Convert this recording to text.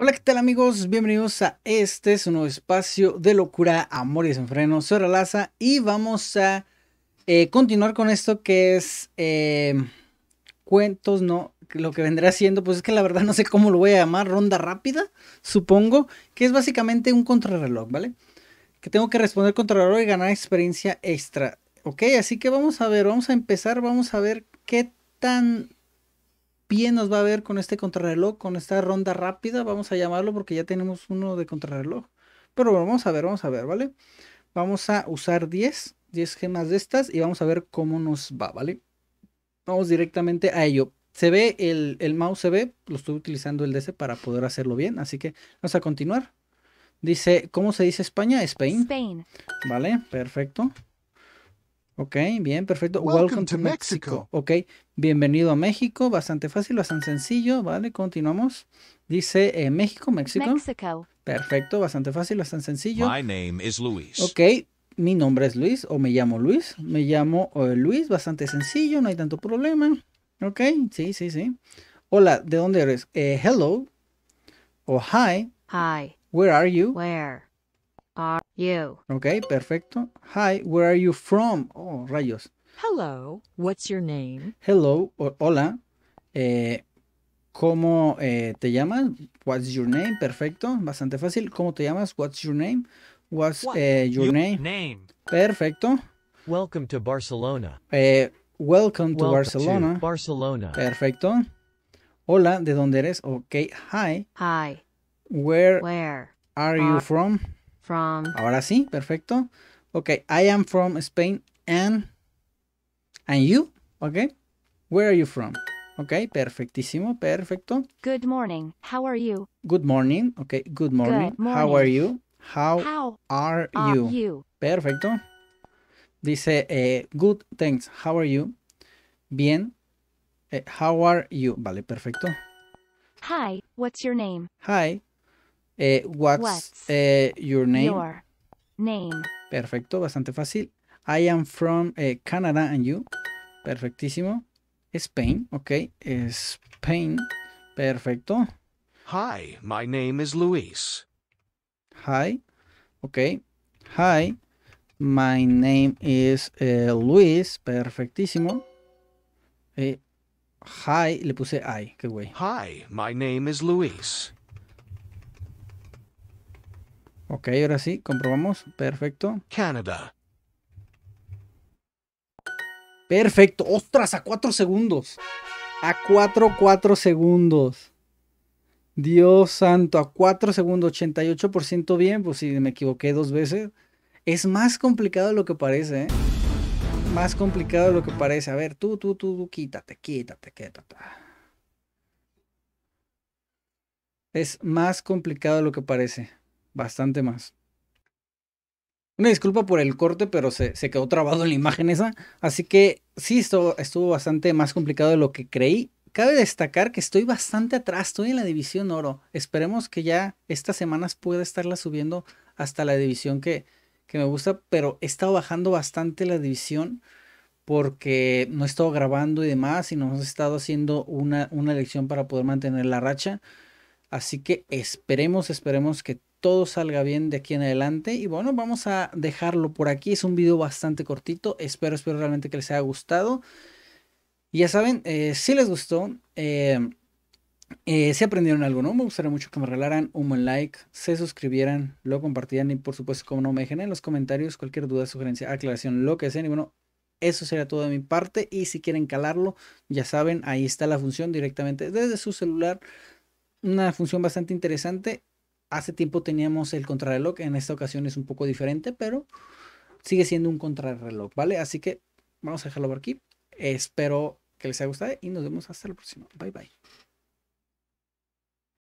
Hola, ¿qué tal amigos? Bienvenidos a este es un nuevo espacio de locura, amor y desenfreno. Soy Ralaza y vamos a eh, continuar con esto que es eh, cuentos, ¿no? Lo que vendrá siendo, pues es que la verdad no sé cómo lo voy a llamar, ronda rápida, supongo, que es básicamente un contrarreloj, ¿vale? Que tengo que responder contrarreloj y ganar experiencia extra, ¿ok? Así que vamos a ver, vamos a empezar, vamos a ver qué tan bien nos va a ver con este contrarreloj, con esta ronda rápida, vamos a llamarlo porque ya tenemos uno de contrarreloj. Pero vamos a ver, vamos a ver, ¿vale? Vamos a usar 10, 10 gemas de estas y vamos a ver cómo nos va, ¿vale? Vamos directamente a ello. Se ve, el, mouse se ve, lo estoy utilizando el DC para poder hacerlo bien, así que vamos a continuar. Dice, ¿cómo se dice España? Spain. Spain. Vale, perfecto. Ok, bien, perfecto. Welcome, to Mexico. Ok, bienvenido a México. Bastante fácil, bastante sencillo. Vale, continuamos. Dice eh, México, México. Perfecto, bastante fácil, bastante sencillo. My name is Luis. Ok, mi nombre es Luis o me llamo Luis. Me llamo eh, Luis, bastante sencillo, no hay tanto problema. Ok, sí, sí, sí. Hola, ¿de dónde eres? Eh, hello. O hi. Hi. Where are you? Where. You. Okay, perfecto. Hi, where are you from? Oh, rayos. Hello, what's your name? Hello, o hola. Eh, ¿Cómo eh, te llamas? What's your name? Perfecto, bastante fácil. ¿Cómo te llamas? What's your name? What's What? eh, your, name? name? Perfecto. Welcome to Barcelona. Eh, welcome to welcome Barcelona. To Barcelona. Perfecto. Hola, ¿de dónde eres? Ok, hi. Hi. Where, Where are, are you from? Ahora sí, perfecto. Ok, I am from Spain and. And you, ok. Where are you from? Ok, perfectísimo, perfecto. Good morning, how are you? Good morning, ok, good morning. How are you? How, are, you? Perfecto. Dice, eh, good, thanks, how are you? Bien. Eh, how are you? Vale, perfecto. Hi, what's your name? Hi, eh, what's, eh, your, name? Perfecto, bastante fácil. I am from eh, Canada and you. Perfectísimo. Spain, ok. Spain. Perfecto. Hi, my name is Luis. Hi. Ok. Hi. My name is Luis. Perfectísimo. hi, le puse I. Qué güey. Hi, my name is Luis. Ok, ahora sí, comprobamos. Perfecto. Canadá. Perfecto. ¡Ostras! A 4 segundos. A 4, 4 segundos. Dios santo, a 4 segundos, 88% bien. Pues si me equivoqué dos veces. Es más complicado de lo que parece, ¿eh? Más complicado de lo que parece. A ver, tú, tú, tú, tú, quítate, quítate, quítate. Es más complicado de lo que parece bastante más. Una disculpa por el corte, pero se, quedó trabado en la imagen esa. Así que sí, esto estuvo bastante más complicado de lo que creí. Cabe destacar que estoy bastante atrás, estoy en la división oro. Esperemos que ya estas semanas pueda estarla subiendo hasta la división que, me gusta, pero he estado bajando bastante la división porque no he estado grabando y demás y no hemos estado haciendo una, una lección para poder mantener la racha. Así que esperemos, esperemos que todo salga bien de aquí en adelante. Y bueno, vamos a dejarlo por aquí. Es un video bastante cortito. Espero, espero realmente que les haya gustado. ya saben, eh, si les gustó, em, eh, si aprendieron algo, ¿no? Me gustaría mucho que me regalaran un buen like, se suscribieran, lo compartieran y por supuesto, como no, me dejen en los comentarios cualquier duda, sugerencia, aclaración, lo que sea. Y bueno, eso será todo de mi parte. Y si quieren calarlo, ya saben, ahí está la función directamente desde su celular. Una función bastante interesante Hace tiempo teníamos el contrarreloj, en esta ocasión es un poco diferente, pero sigue siendo un contrarreloj, ¿vale? Así que vamos a dejarlo por aquí. Espero que les haya gustado y nos vemos hasta la próxima. Bye bye.